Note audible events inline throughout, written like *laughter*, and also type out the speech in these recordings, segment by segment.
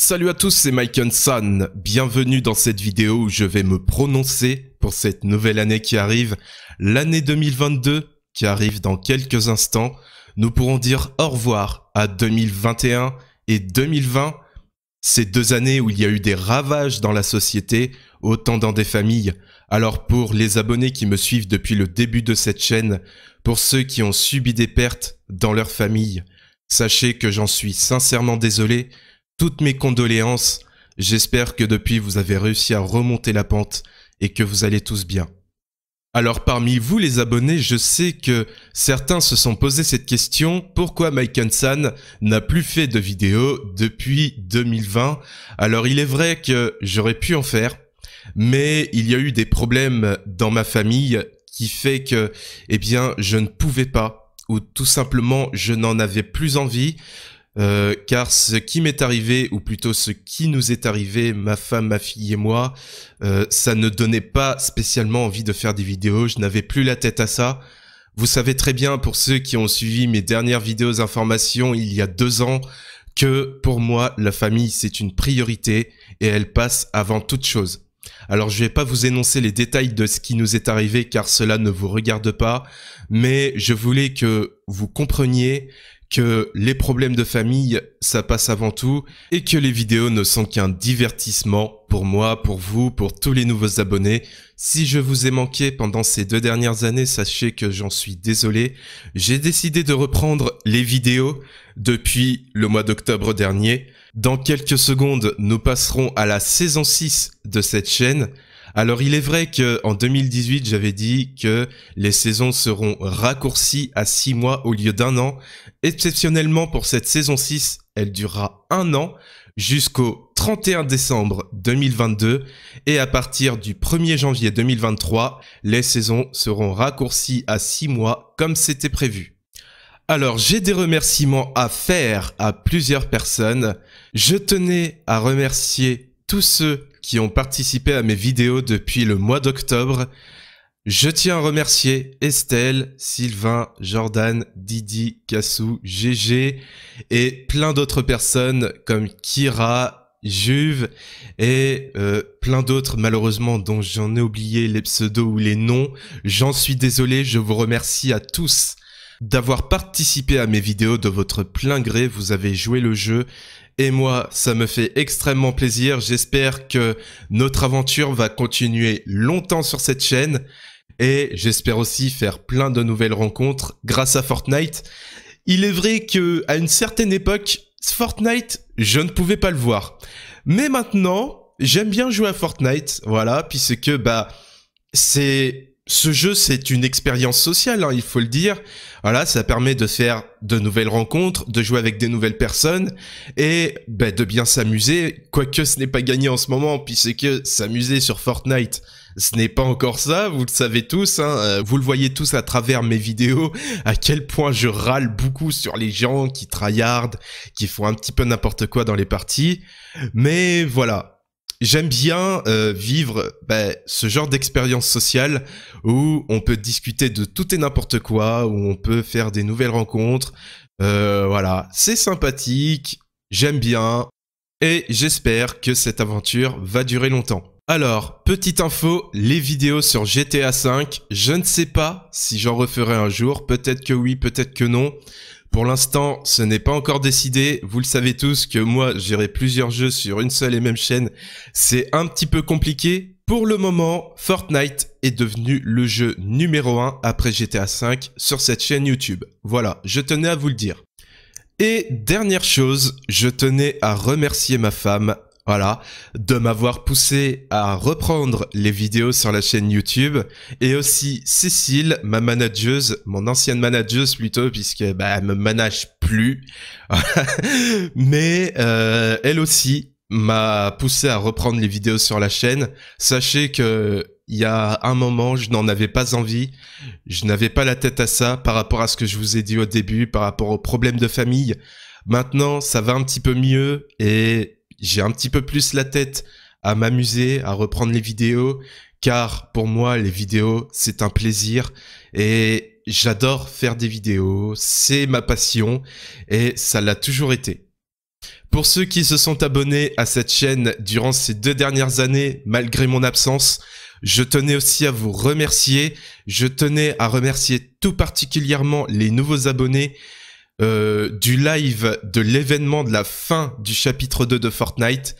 Salut à tous, c'est Mike Hanson. Bienvenue dans cette vidéo où je vais me prononcer pour cette nouvelle année qui arrive, l'année 2022 qui arrive dans quelques instants. Nous pourrons dire au revoir à 2021 et 2020, ces deux années où il y a eu des ravages dans la société, autant dans des familles. Alors pour les abonnés qui me suivent depuis le début de cette chaîne, pour ceux qui ont subi des pertes dans leur famille, sachez que j'en suis sincèrement désolé toutes mes condoléances. J'espère que depuis vous avez réussi à remonter la pente et que vous allez tous bien. Alors parmi vous les abonnés, je sais que certains se sont posé cette question, pourquoi Mike Hansen n'a plus fait de vidéo depuis 2020 Alors il est vrai que j'aurais pu en faire, mais il y a eu des problèmes dans ma famille qui fait que eh bien je ne pouvais pas ou tout simplement je n'en avais plus envie. Euh, car ce qui m'est arrivé, ou plutôt ce qui nous est arrivé, ma femme, ma fille et moi, euh, ça ne donnait pas spécialement envie de faire des vidéos, je n'avais plus la tête à ça. Vous savez très bien, pour ceux qui ont suivi mes dernières vidéos informations il y a deux ans, que pour moi, la famille, c'est une priorité et elle passe avant toute chose. Alors je ne vais pas vous énoncer les détails de ce qui nous est arrivé car cela ne vous regarde pas, mais je voulais que vous compreniez que les problèmes de famille, ça passe avant tout, et que les vidéos ne sont qu'un divertissement pour moi, pour vous, pour tous les nouveaux abonnés. Si je vous ai manqué pendant ces deux dernières années, sachez que j'en suis désolé. J'ai décidé de reprendre les vidéos depuis le mois d'octobre dernier. Dans quelques secondes, nous passerons à la saison 6 de cette chaîne. Alors il est vrai que en 2018, j'avais dit que les saisons seront raccourcies à 6 mois au lieu d'un an. Exceptionnellement pour cette saison 6, elle durera un an jusqu'au 31 décembre 2022 et à partir du 1er janvier 2023, les saisons seront raccourcies à 6 mois comme c'était prévu. Alors j'ai des remerciements à faire à plusieurs personnes. Je tenais à remercier tous ceux qui ont participé à mes vidéos depuis le mois d'octobre. Je tiens à remercier Estelle, Sylvain, Jordan, Didi, Cassou, GG et plein d'autres personnes comme Kira, Juve et euh, plein d'autres malheureusement dont j'en ai oublié les pseudos ou les noms. J'en suis désolé, je vous remercie à tous d'avoir participé à mes vidéos de votre plein gré. Vous avez joué le jeu et moi, ça me fait extrêmement plaisir. J'espère que notre aventure va continuer longtemps sur cette chaîne et j'espère aussi faire plein de nouvelles rencontres grâce à Fortnite. Il est vrai que à une certaine époque, Fortnite, je ne pouvais pas le voir. Mais maintenant, j'aime bien jouer à Fortnite, voilà, puisque bah c'est ce jeu, c'est une expérience sociale, hein, il faut le dire. Voilà, ça permet de faire de nouvelles rencontres, de jouer avec des nouvelles personnes et ben, de bien s'amuser. Quoique ce n'est pas gagné en ce moment, puisque s'amuser sur Fortnite, ce n'est pas encore ça, vous le savez tous, hein, euh, vous le voyez tous à travers mes vidéos, à quel point je râle beaucoup sur les gens qui tryhardent, qui font un petit peu n'importe quoi dans les parties. Mais voilà, j'aime bien euh, vivre ben, ce genre d'expérience sociale où on peut discuter de tout et n'importe quoi, où on peut faire des nouvelles rencontres. Euh, voilà, c'est sympathique, j'aime bien et j'espère que cette aventure va durer longtemps. Alors, petite info, les vidéos sur GTA V, je ne sais pas si j'en referai un jour, peut-être que oui, peut-être que non. Pour l'instant, ce n'est pas encore décidé. Vous le savez tous que moi, j'irai plusieurs jeux sur une seule et même chaîne, c'est un petit peu compliqué. Pour le moment, Fortnite est devenu le jeu numéro 1 après GTA V sur cette chaîne YouTube. Voilà, je tenais à vous le dire. Et dernière chose, je tenais à remercier ma femme voilà, de m'avoir poussé à reprendre les vidéos sur la chaîne YouTube et aussi Cécile, ma manageuse, mon ancienne manageuse plutôt puisque bah elle me manage plus, *laughs* mais euh, elle aussi m'a poussé à reprendre les vidéos sur la chaîne. Sachez que il y a un moment, je n'en avais pas envie. Je n'avais pas la tête à ça par rapport à ce que je vous ai dit au début, par rapport aux problèmes de famille. Maintenant, ça va un petit peu mieux et j'ai un petit peu plus la tête à m'amuser, à reprendre les vidéos, car pour moi, les vidéos, c'est un plaisir et j'adore faire des vidéos, c'est ma passion et ça l'a toujours été. Pour ceux qui se sont abonnés à cette chaîne durant ces deux dernières années, malgré mon absence, je tenais aussi à vous remercier. Je tenais à remercier tout particulièrement les nouveaux abonnés euh, du live de l'événement de la fin du chapitre 2 de Fortnite.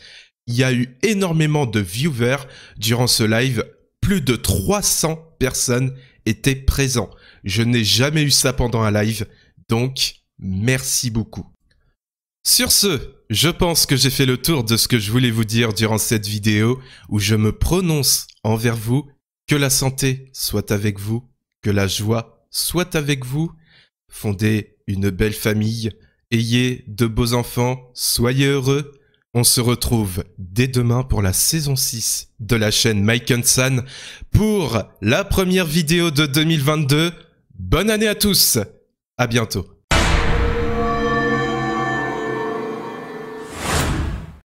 Il y a eu énormément de viewers durant ce live. Plus de 300 personnes étaient présentes. Je n'ai jamais eu ça pendant un live, donc merci beaucoup. Sur ce, je pense que j'ai fait le tour de ce que je voulais vous dire durant cette vidéo où je me prononce envers vous que la santé soit avec vous, que la joie soit avec vous, fondée une belle famille, ayez de beaux enfants, soyez heureux. On se retrouve dès demain pour la saison 6 de la chaîne Mike San pour la première vidéo de 2022. Bonne année à tous. À bientôt.